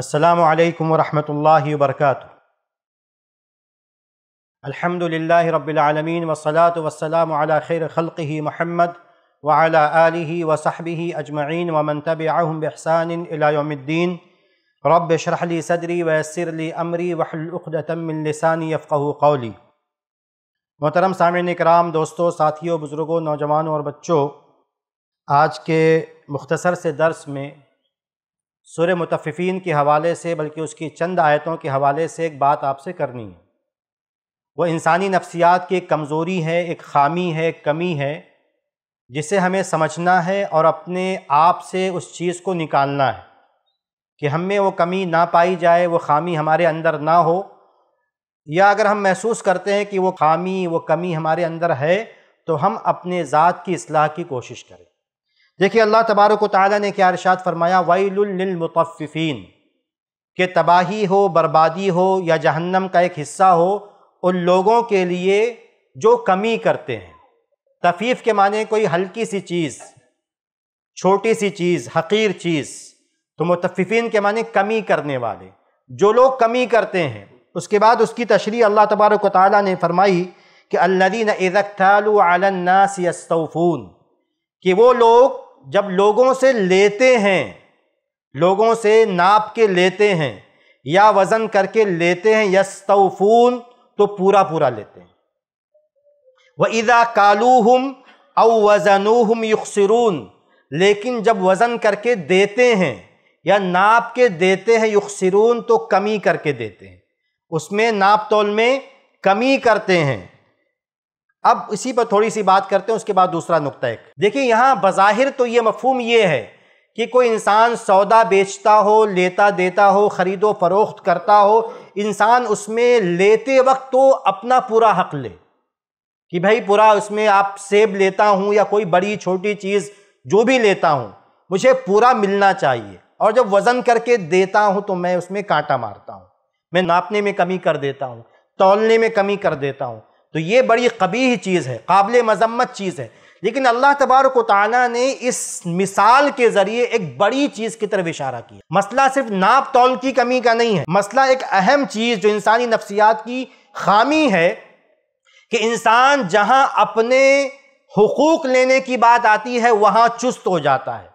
अस्सलाम वालेकुम रहमतुल्लाहि व बरकातहू अल्हम्दुलिल्लाहि रब्बिल आलमीन वस्सलातु वस्सलाम अला खैर खल्क़िही मुहम्मद व अला आलिही व सहबिही अजमईन व मन तबिअहुम बिहसान इला यौमिद्दीन रब शरह ली सदरी व यस्सिर ली अमरी वहल उक़दतम मिन लिसानी यफ़क़हू कौली मोहतरम सामिन कराम दोस्तों साथियों बुज़ुर्गों नौजवानों और बच्चों आज के मुख्तसर से दर्स में सूर्य मुतफ़ीन के हवाले से बल्कि उसकी चंद आयतों के हवाले से एक बात आपसे करनी है वो इंसानी नफ्सियात की एक कमज़ोरी है एक खामी है एक कमी है जिसे हमें समझना है और अपने आप से उस चीज़ को निकालना है कि हम में वो कमी ना पाई जाए वो खामी हमारे अंदर ना हो या अगर हम महसूस करते हैं कि वो खामी वो कमी हमारे अंदर है तो हम अपने ज़ात की असलाह की कोशिश करें देखिए अल्लाह तबारक ताली ने क्या अरशाद फरमाया वाइलमतफ़ीन के तबाही हो बर्बादी हो या जहन्नम का एक हिस्सा हो उन लोगों के लिए जो कमी करते हैं तफीफ़ के माने कोई हल्की सी चीज़ छोटी सी चीज़ हकीर चीज़ तो मुतफ़ीन के माने कमी करने वाले जो लोग कमी करते हैं उसके बाद उसकी तशरी अल्लाह तबारक ताली ने फरमाई कि अल्लादीन इज़क़ालनासफ़ून कि वो लोग जब लोगों से लेते हैं लोगों से नाप के लेते हैं या वज़न करके लेते हैं यस्तफ़ून तो पूरा पूरा लेते हैं व इदा कालूहम अव वज़नूहम युखसरून लेकिन जब वज़न करके देते हैं या नाप के देते हैं युखसरून तो कमी करके देते हैं उसमें नाप तोल में कमी करते हैं अब इसी पर थोड़ी सी बात करते हैं उसके बाद दूसरा नुकता एक देखिए यहाँ बज़ाहिर तो ये मफहम ये है कि कोई इंसान सौदा बेचता हो लेता देता हो ख़रीदो फरोख्त करता हो इंसान उसमें लेते वक्त तो अपना पूरा हक ले कि भाई पूरा उसमें आप सेब लेता हूँ या कोई बड़ी छोटी चीज़ जो भी लेता हूँ मुझे पूरा मिलना चाहिए और जब वज़न करके देता हूँ तो मैं उसमें कांटा मारता हूँ मैं नापने में कमी कर देता हूँ तोलने में कमी कर देता हूँ तो ये बड़ी कबीह चीज़ है काबिल मजम्मत चीज़ है लेकिन अल्लाह तबारक ताली ने इस मिसाल के जरिए एक बड़ी चीज़ की तरफ इशारा किया मसला सिर्फ नाप तौल की कमी का नहीं है मसला एक अहम चीज़ जो इंसानी नफसियात की खामी है कि इंसान जहाँ अपने हकूक लेने की बात आती है वहाँ चुस्त हो जाता है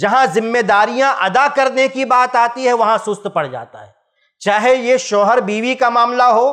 जहाँ जिम्मेदारियाँ अदा करने की बात आती है वहाँ सुस्त पड़ जाता है चाहे ये शोहर बीवी का मामला हो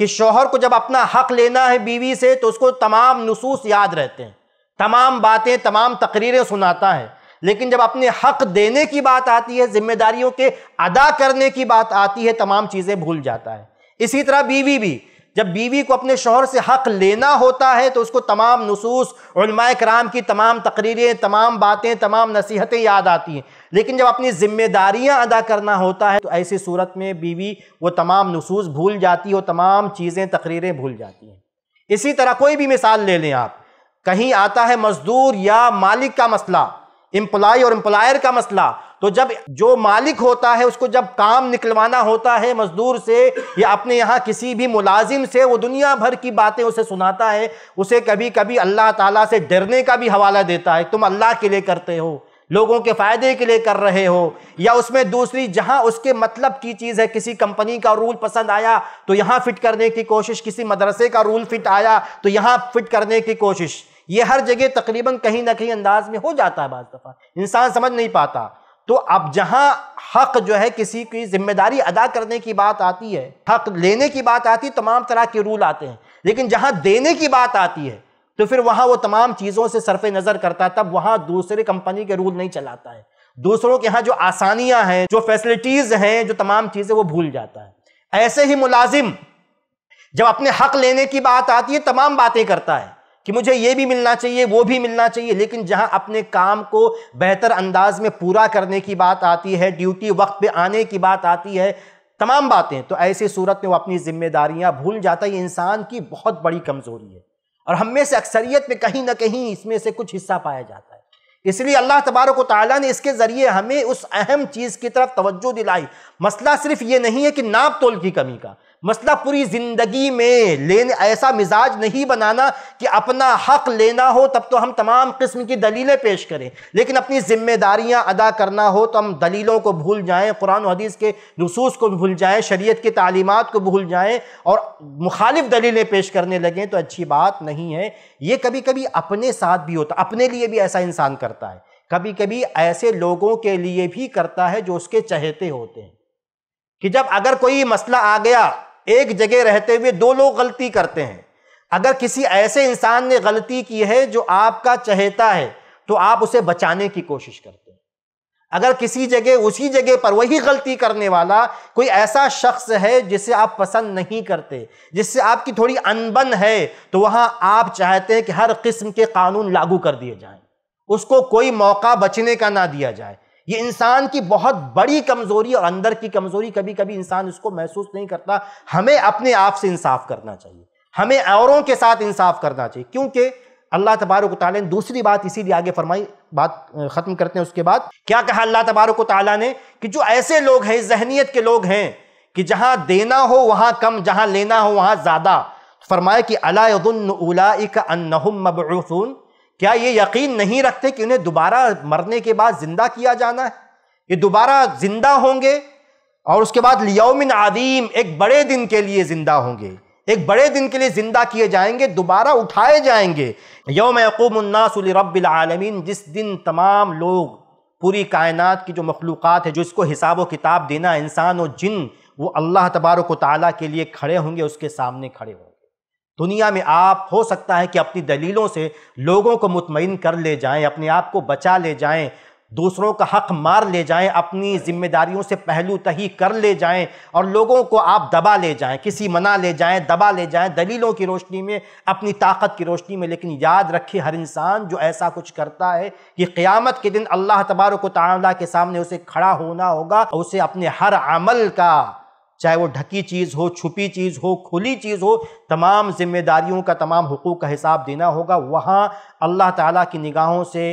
कि शोहर को जब अपना हक लेना है बीवी से तो उसको तमाम नसूस याद रहते हैं तमाम बातें तमाम तकरीरें सुनाता है लेकिन जब अपने हक देने की बात आती है जिम्मेदारियों के अदा करने की बात आती है तमाम चीज़ें भूल जाता है इसी तरह बीवी भी जब बीवी को अपने शोहर से हक लेना होता है तो उसको तमाम नसूस कराम की तमाम तकरीरें तमाम बातें तमाम नसीहतें याद आती हैं लेकिन जब अपनी जिम्मेदारियां अदा करना होता है तो ऐसी सूरत में बीवी वो तमाम नसूस भूल जाती है तमाम चीज़ें तकरीरें भूल जाती हैं इसी तरह कोई भी मिसाल ले लें आप कहीं आता है मजदूर या मालिक का मसला एम्प्लॉय और एम्प्लॉयर का मसला तो जब जो मालिक होता है उसको जब काम निकलवाना होता है मजदूर से या अपने यहाँ किसी भी मुलाजिम से वो दुनिया भर की बातें उसे सुनाता है उसे कभी कभी अल्लाह ताला से डरने का भी हवाला देता है तुम अल्लाह के लिए करते हो लोगों के फ़ायदे के लिए कर रहे हो या उसमें दूसरी जहां उसके मतलब की चीज़ है किसी कंपनी का रूल पसंद आया तो यहाँ फिट करने की कोशिश किसी मदरसे का रूल फिट आया तो यहाँ फिट करने की कोशिश ये हर जगह तकरीबन कहीं ना कहीं अंदाज में हो जाता है बज दफ़ा इंसान समझ नहीं पाता तो अब जहां हक जो है किसी की जिम्मेदारी अदा करने की बात आती है हक लेने की बात आती है तमाम तरह के रूल आते हैं लेकिन जहां देने की बात आती है तो फिर वहां वो तमाम चीज़ों से सरफ नज़र करता है तब वहां दूसरे कंपनी के रूल नहीं चलाता है दूसरों के यहाँ जो आसानियां हैं जो फैसिलिटीज़ हैं जो तमाम चीज़ें वो भूल जाता है ऐसे ही मुलाजिम जब अपने हक लेने की बात आती है तमाम बातें करता है कि मुझे ये भी मिलना चाहिए वो भी मिलना चाहिए लेकिन जहां अपने काम को बेहतर अंदाज में पूरा करने की बात आती है ड्यूटी वक्त पे आने की बात आती है तमाम बातें तो ऐसे सूरत में वो अपनी जिम्मेदारियां भूल जाता है ये इंसान की बहुत बड़ी कमजोरी है और हम में से अक्सरियत में कहीं ना कहीं इसमें से कुछ हिस्सा पाया जाता है इसलिए अल्लाह तबारक ताली ने इसके ज़रिए हमें उस अहम चीज़ की तरफ तवज्जो दिलाई मसला सिर्फ ये नहीं है कि नाप तोल की कमी का मसला पूरी जिंदगी में लेने ऐसा मिजाज नहीं बनाना कि अपना हक लेना हो तब तो हम तमाम किस्म की दलीलें पेश करें लेकिन अपनी जिम्मेदारियां अदा करना हो तो हम दलीलों को भूल जाएं कुरान हदीस के नसूस को भूल जाएं शरीयत की तालीमत को भूल जाएं और मुखालिफ दलीलें पेश करने लगें तो अच्छी बात नहीं है ये कभी कभी अपने साथ भी होता अपने लिए भी ऐसा इंसान करता है कभी कभी ऐसे लोगों के लिए भी करता है जो उसके चहेते होते हैं कि जब अगर कोई मसला आ गया एक जगह रहते हुए दो लोग गलती करते हैं अगर किसी ऐसे इंसान ने गलती की है जो आपका चहेता है तो आप उसे बचाने की कोशिश करते हैं अगर किसी जगह उसी जगह पर वही गलती करने वाला कोई ऐसा शख्स है जिसे आप पसंद नहीं करते जिससे आपकी थोड़ी अनबन है तो वहां आप चाहते हैं कि हर किस्म के कानून लागू कर दिए जाएं उसको कोई मौका बचने का ना दिया जाए ये इंसान की बहुत बड़ी कमजोरी और अंदर की कमजोरी कभी कभी इंसान इसको महसूस नहीं करता हमें अपने आप से इंसाफ करना चाहिए हमें औरों के साथ इंसाफ करना चाहिए क्योंकि अल्लाह तबारक ने दूसरी बात इसीलिए आगे फरमाई बात ख़त्म करते हैं उसके बाद क्या कहा अल्लाह तबारक ने कि जो ऐसे लोग हैं जहनीत के लोग हैं कि जहां देना हो वहां कम जहां लेना हो वहां ज़्यादा तो फरमाया कि अलाउन अन्नहुम क्या ये यकीन नहीं रखते कि उन्हें दोबारा मरने के बाद जिंदा किया जाना है ये दोबारा जिंदा होंगे और उसके बाद लियोमिन आदीम एक बड़े दिन के लिए जिंदा होंगे एक बड़े दिन के लिए जिंदा किए जाएंगे दोबारा उठाए जाएंगे यौम रबालमीन जिस दिन तमाम लोग पूरी कायनात की जो मखलूक़ है जो इसको हिसाब व किताब देना इंसान और जिन वो अल्लाह तबारक ताली के लिए खड़े होंगे उसके सामने खड़े होंगे दुनिया में आप हो सकता है कि अपनी दलीलों से लोगों को मुतमिन कर ले जाएं अपने आप को बचा ले जाएं दूसरों का हक मार ले जाएं अपनी जिम्मेदारियों से पहलू तही कर ले जाएं और लोगों को आप दबा ले जाएं किसी मना ले जाएं दबा ले जाएं दलीलों की रोशनी में अपनी ताकत की रोशनी में लेकिन याद रखिए हर इंसान जो ऐसा कुछ करता है कि क़्यामत के दिन अल्लाह तबारक ताली के सामने उसे खड़ा होना होगा उसे अपने हर अमल का चाहे वो ढकी चीज़ हो छुपी चीज़ हो खुली चीज़ हो तमाम जिम्मेदारियों का तमाम हकूक़ का हिसाब देना होगा वहाँ अल्लाह ताला की निगाहों से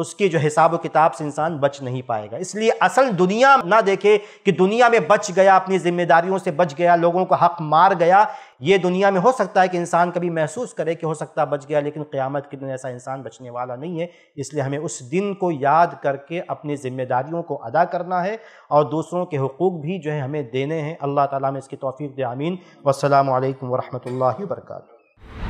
उसकी जो हिसाब किताब से इंसान बच नहीं पाएगा इसलिए असल दुनिया ना देखे कि दुनिया में बच गया अपनी जिम्मेदारियों से बच गया लोगों को हक मार गया ये दुनिया में हो सकता है कि इंसान कभी महसूस करे कि हो सकता बच गया लेकिन क़्यामत के दिन ऐसा इंसान बचने वाला नहीं है इसलिए हमें उस दिन को याद करके अपनी जिम्मेदारियों को अदा करना है और दूसरों के हकूक़ भी जो है हमें देने हैं अल्लाह ताला में इसकी तोफ़ी आमीन वालकम वरहमल वर्का